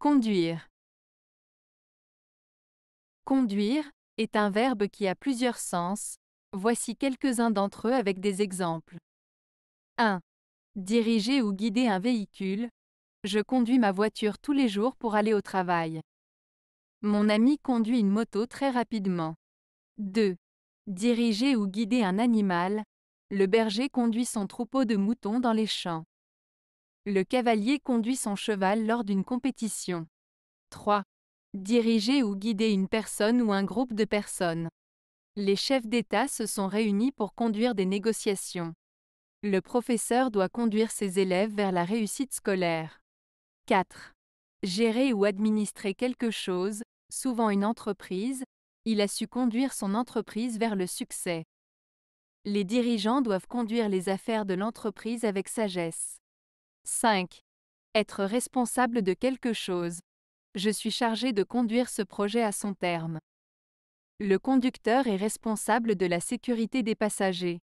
Conduire. Conduire est un verbe qui a plusieurs sens. Voici quelques-uns d'entre eux avec des exemples. 1. Diriger ou guider un véhicule. Je conduis ma voiture tous les jours pour aller au travail. Mon ami conduit une moto très rapidement. 2. Diriger ou guider un animal. Le berger conduit son troupeau de moutons dans les champs. Le cavalier conduit son cheval lors d'une compétition. 3. Diriger ou guider une personne ou un groupe de personnes. Les chefs d'État se sont réunis pour conduire des négociations. Le professeur doit conduire ses élèves vers la réussite scolaire. 4. Gérer ou administrer quelque chose, souvent une entreprise, il a su conduire son entreprise vers le succès. Les dirigeants doivent conduire les affaires de l'entreprise avec sagesse. 5. Être responsable de quelque chose. Je suis chargé de conduire ce projet à son terme. Le conducteur est responsable de la sécurité des passagers.